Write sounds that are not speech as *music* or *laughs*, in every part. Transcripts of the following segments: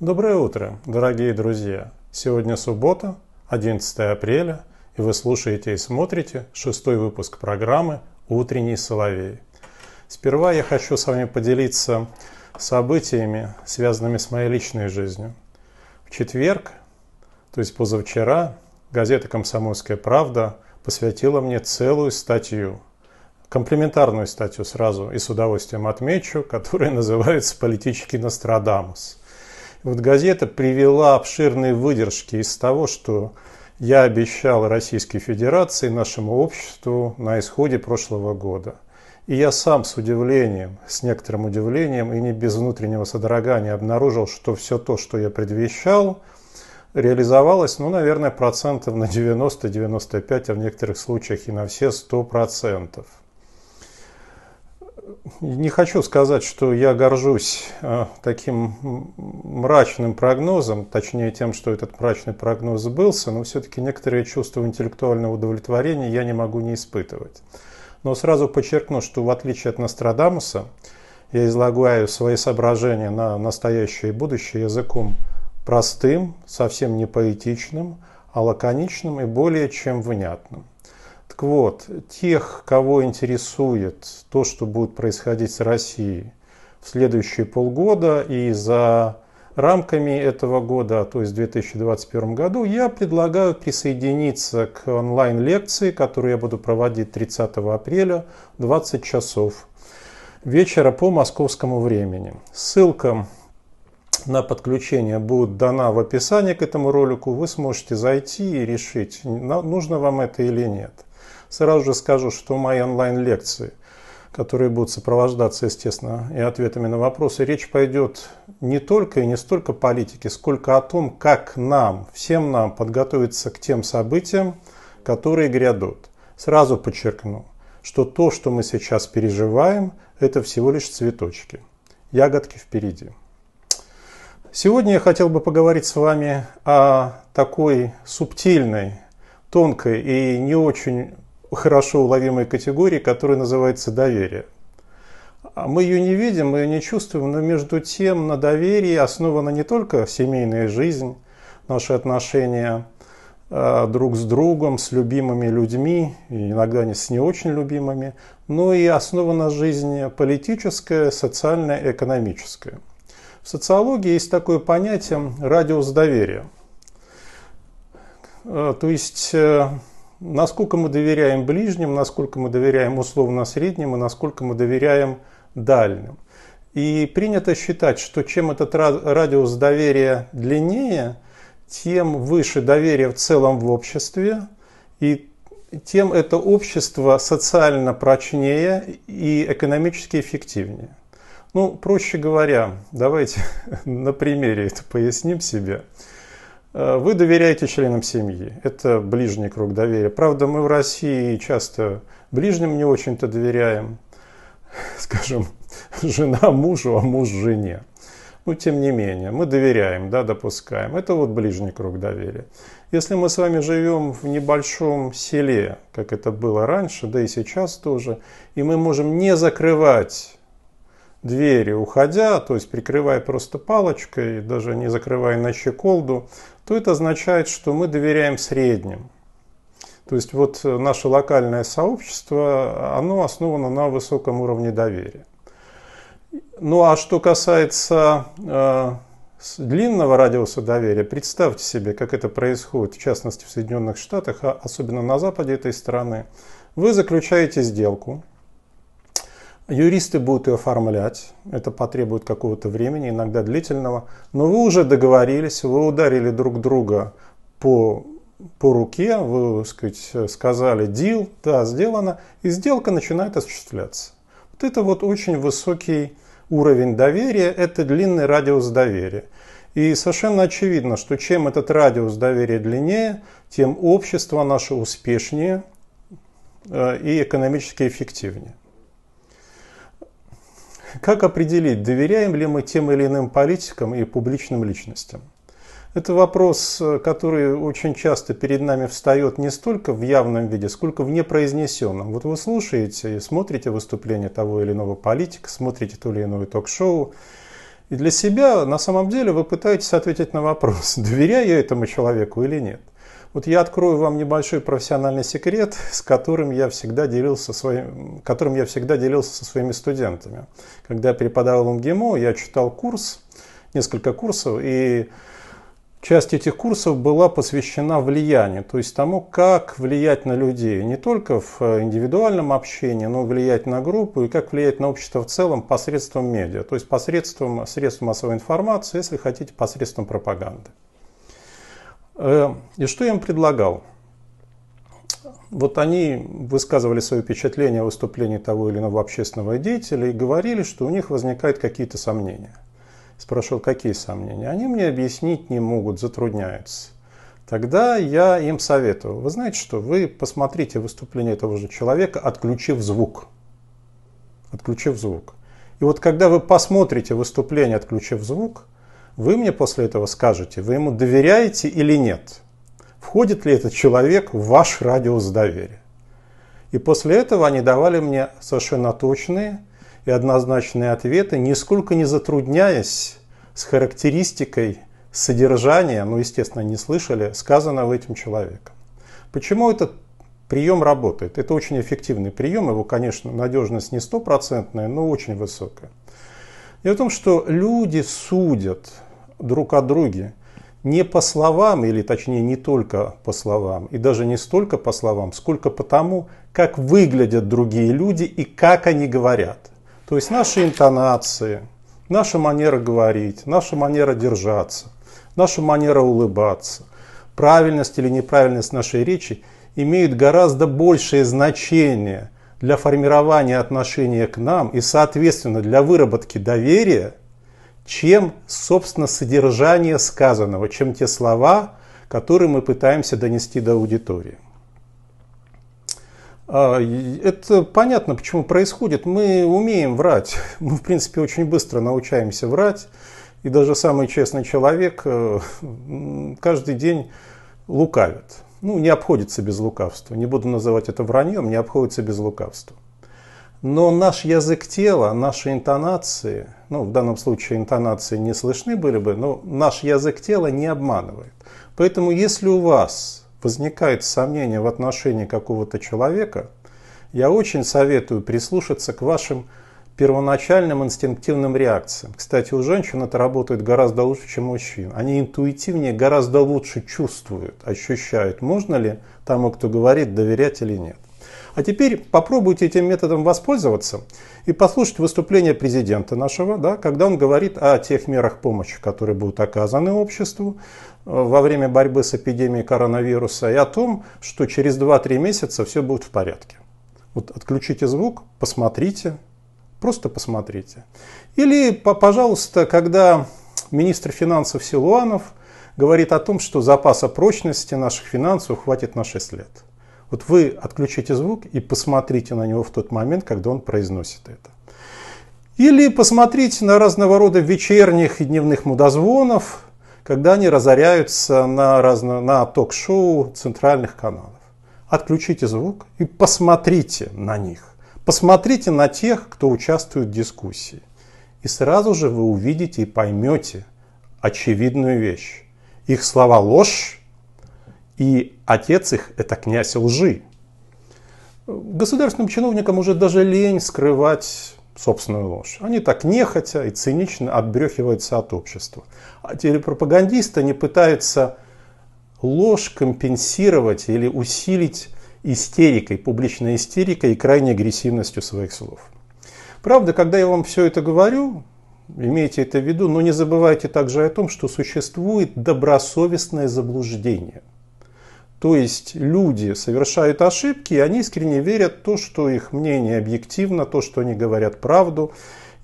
Доброе утро, дорогие друзья! Сегодня суббота, 11 апреля, и вы слушаете и смотрите шестой выпуск программы «Утренний соловей». Сперва я хочу с вами поделиться событиями, связанными с моей личной жизнью. В четверг, то есть позавчера, газета «Комсомольская правда» посвятила мне целую статью, комплементарную статью сразу, и с удовольствием отмечу, которая *laughs* называется «Политический Нострадамус». Вот газета привела обширные выдержки из того, что я обещал Российской Федерации, нашему обществу на исходе прошлого года. И я сам с удивлением, с некоторым удивлением и не без внутреннего содрогания обнаружил, что все то, что я предвещал, реализовалось, ну, наверное, процентов на 90-95, а в некоторых случаях и на все 100 процентов не хочу сказать, что я горжусь э, таким мрачным прогнозом, точнее тем, что этот мрачный прогноз сбылся, но все-таки некоторые чувства интеллектуального удовлетворения я не могу не испытывать. Но сразу подчеркну, что в отличие от Нострадамуса, я излагаю свои соображения на настоящее и будущее языком простым, совсем не поэтичным, а лаконичным и более чем внятным – так вот, тех, кого интересует то, что будет происходить с Россией в следующие полгода и за рамками этого года, а то есть в 2021 году, я предлагаю присоединиться к онлайн-лекции, которую я буду проводить 30 апреля 20 часов вечера по московскому времени. Ссылка на подключение будет дана в описании к этому ролику. Вы сможете зайти и решить, нужно вам это или нет. Сразу же скажу, что мои онлайн-лекции, которые будут сопровождаться, естественно, и ответами на вопросы, речь пойдет не только и не столько политике, сколько о том, как нам, всем нам подготовиться к тем событиям, которые грядут. Сразу подчеркну, что то, что мы сейчас переживаем, это всего лишь цветочки. Ягодки впереди. Сегодня я хотел бы поговорить с вами о такой субтильной, тонкой и не очень хорошо уловимой категории, которая называется доверие. А мы ее не видим, мы ее не чувствуем, но между тем на доверии основана не только семейная жизнь, наши отношения э, друг с другом, с любимыми людьми, иногда не с не очень любимыми, но и основана жизнь политическая, социальная, экономическая. В социологии есть такое понятие «радиус доверия». Э, то есть э, насколько мы доверяем ближним, насколько мы доверяем условно средним и насколько мы доверяем дальним. И принято считать, что чем этот радиус доверия длиннее, тем выше доверие в целом в обществе, и тем это общество социально прочнее и экономически эффективнее. Ну, проще говоря, давайте *laughs* на примере это поясним себе. Э, вы доверяете членам семьи, это ближний круг доверия. Правда, мы в России часто ближним не очень-то доверяем, *laughs* скажем, жена мужу, а муж жене. Но тем не менее, мы доверяем, да, допускаем. Это вот ближний круг доверия. Если мы с вами живем в небольшом селе, как это было раньше, да и сейчас тоже, и мы можем не закрывать двери, уходя, то есть прикрывая просто палочкой, даже не закрывая на щеколду, то это означает, что мы доверяем средним. То есть вот э, наше локальное сообщество, оно основано на высоком уровне доверия. Ну а что касается э, длинного радиуса доверия, представьте себе, как это происходит, в частности в Соединенных Штатах, а особенно на западе этой страны. Вы заключаете сделку, Юристы будут ее оформлять, это потребует какого-то времени, иногда длительного, но вы уже договорились, вы ударили друг друга по, по руке, вы, сказать, сказали «дил», да, сделано, и сделка начинает осуществляться. Вот это вот очень высокий уровень доверия, это длинный радиус доверия. И совершенно очевидно, что чем этот радиус доверия длиннее, тем общество наше успешнее э, и экономически эффективнее. Как определить, доверяем ли мы тем или иным политикам и публичным личностям? Это вопрос, э, который очень часто перед нами встает не столько в явном виде, сколько в непроизнесенном. Вот вы слушаете и смотрите выступление того или иного политика, смотрите ту или иную ток-шоу, и для себя на самом деле вы пытаетесь ответить на вопрос, *laughs* доверяю я этому человеку или нет – вот я открою вам небольшой профессиональный секрет, с которым я всегда делился, своим, которым я всегда делился со своими студентами. Когда я преподавал МГИМО, я читал курс, несколько курсов, и часть этих курсов была посвящена влиянию, то есть тому, как влиять на людей, не только в э, индивидуальном общении, но влиять на группу и как влиять на общество в целом посредством медиа, то есть посредством средств массовой информации, если хотите, посредством пропаганды. Э, и что я им предлагал? Вот они высказывали свое впечатление о выступлении того или иного общественного деятеля и говорили, что у них возникают какие-то сомнения. Спрашивал, какие сомнения? Они мне объяснить не могут, затрудняются. Тогда я им советую. Вы знаете что? Вы посмотрите выступление этого же человека, отключив звук. Отключив звук. И вот когда вы посмотрите выступление, отключив звук – вы мне после этого скажете, вы ему доверяете или нет. Входит ли этот человек в ваш радиус доверия? И после этого они давали мне совершенно точные и однозначные ответы, нисколько не затрудняясь с характеристикой содержания, ну, естественно, не слышали, сказанного этим человеком. Почему этот прием работает? Это очень эффективный прием, его, конечно, надежность не стопроцентная, но очень высокая. Дело в том, что люди судят друг о друге. Не по словам, или точнее не только по словам, и даже не столько по словам, сколько потому, как выглядят другие люди и как они говорят. То есть наши интонации, наша манера говорить, наша манера держаться, наша манера улыбаться, правильность или неправильность нашей речи имеют гораздо большее значение для формирования отношения к нам и, соответственно, для выработки доверия, чем, собственно, содержание сказанного, чем те слова, которые мы пытаемся донести до аудитории. А, это понятно, почему происходит. Мы умеем врать. *laughs* Мы, в принципе, очень быстро научаемся врать. И даже самый честный человек э, каждый день лукавит. Ну, не обходится без лукавства. Не буду называть это враньем, не обходится без лукавства. Но наш язык тела, наши интонации, ну в данном случае интонации не слышны были бы, но наш язык тела не обманывает. Поэтому если у вас возникает сомнение в отношении какого-то человека, я очень советую прислушаться к вашим первоначальным инстинктивным реакциям. Кстати, у женщин это работает гораздо лучше, чем у мужчин. Они интуитивнее гораздо лучше чувствуют, ощущают, можно ли тому, кто говорит, доверять или нет. А теперь попробуйте этим методом воспользоваться и послушать выступление президента нашего, да, когда он говорит о тех мерах помощи, которые будут оказаны обществу э, во время борьбы с эпидемией коронавируса и о том, что через 2-3 месяца все будет в порядке. Вот отключите звук, посмотрите, просто посмотрите. Или, пожалуйста, когда министр финансов Силуанов говорит о том, что запаса прочности наших финансов хватит на 6 лет – вот вы отключите звук и посмотрите на него в тот момент, когда он произносит это. Или посмотрите на разного рода вечерних и дневных мудозвонов, когда они разоряются на, разно, на ток-шоу центральных каналов. Отключите звук и посмотрите на них. Посмотрите на тех, кто участвует в дискуссии. И сразу же вы увидите и поймете очевидную вещь. Их слова ложь, и отец их – это князь лжи. Государственным чиновникам уже даже лень скрывать собственную ложь. Они так нехотя и цинично отбрехиваются от общества. А телепропагандисты не пытаются ложь компенсировать или усилить истерикой, публичной истерикой и крайней агрессивностью своих слов. Правда, когда я вам все это говорю, имейте это в виду, но не забывайте также о том, что существует добросовестное заблуждение – то есть люди совершают ошибки, и они искренне верят в то, что их мнение объективно, то, что они говорят правду.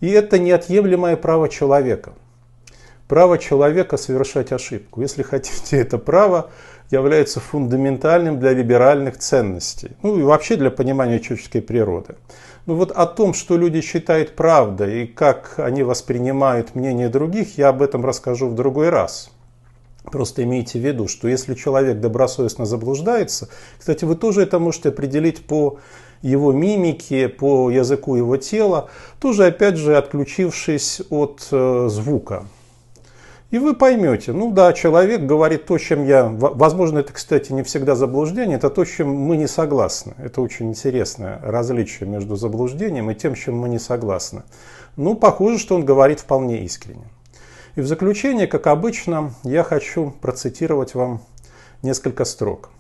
И это неотъемлемое право человека. Право человека совершать ошибку, если хотите, это право является фундаментальным для либеральных ценностей. Ну и вообще для понимания человеческой природы. Ну вот о том, что люди считают правдой и как они воспринимают мнение других, я об этом расскажу в другой раз. Просто имейте в виду, что если человек добросовестно заблуждается, кстати, вы тоже это можете определить по его мимике, по языку его тела, тоже опять же отключившись от э, звука. И вы поймете, ну да, человек говорит то, чем я... Возможно, это, кстати, не всегда заблуждение, это то, чем мы не согласны. Это очень интересное различие между заблуждением и тем, чем мы не согласны. Ну, похоже, что он говорит вполне искренне. И в заключение, как обычно, я хочу процитировать вам несколько строк.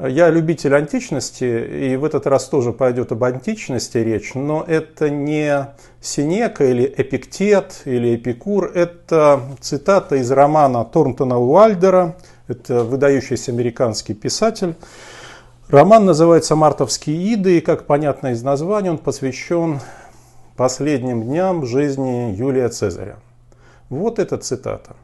Я любитель античности, и в этот раз тоже пойдет об античности речь, но это не Синека или Эпиктет или Эпикур, это цитата из романа Торнтона Уальдера, это выдающийся американский писатель. Роман называется «Мартовские иды», и, как понятно из названия, он посвящен последним дням жизни Юлия Цезаря. Вот эта цитата.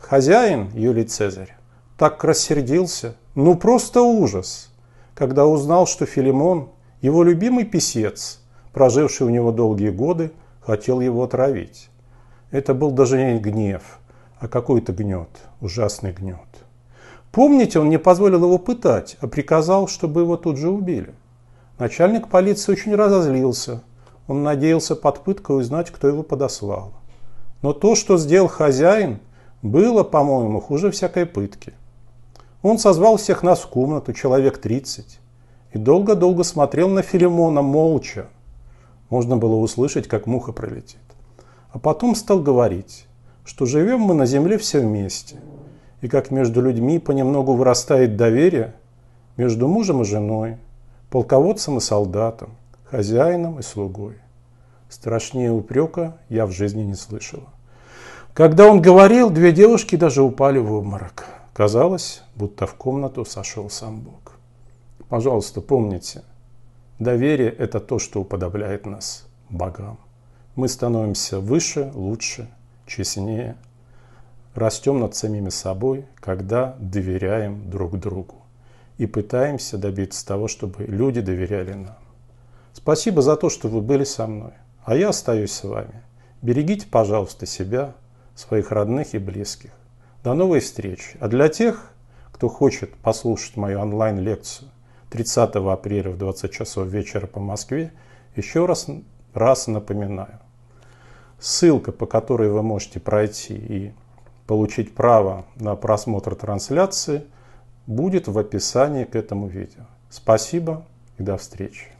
Хозяин Юлий Цезарь так рассердился, ну просто ужас, когда узнал, что Филимон, его любимый писец, проживший у него долгие годы, хотел его отравить. Это был даже не гнев, а какой-то гнет, ужасный гнет. Помните, он не позволил его пытать, а приказал, чтобы его тут же убили. Начальник полиции очень разозлился. Он надеялся под пыткой узнать, кто его подослал. Но то, что сделал хозяин, было, по-моему, хуже всякой пытки. Он созвал всех нас в комнату, человек 30, и долго-долго смотрел на Филимона молча. Можно было услышать, как муха пролетит. А потом стал говорить, что живем мы на земле все вместе, и как между людьми понемногу вырастает доверие между мужем и женой, полководцем и солдатом, хозяином и слугой. Страшнее упрека я в жизни не слышала. Когда он говорил, две девушки даже упали в обморок. Казалось, будто в комнату сошел сам Бог. Пожалуйста, помните, доверие – это то, что уподобляет нас богам. Мы становимся выше, лучше, честнее, растем над самими собой, когда доверяем друг другу и пытаемся добиться того, чтобы люди доверяли нам. Спасибо за то, что вы были со мной. А я остаюсь с вами. Берегите, пожалуйста, себя, своих родных и близких. До новой встречи. А для тех, кто хочет послушать мою онлайн-лекцию 30 апреля в 20 часов вечера по Москве, еще раз, раз напоминаю. Ссылка, по которой вы можете пройти и получить право на просмотр трансляции, будет в описании к этому видео. Спасибо и до встречи.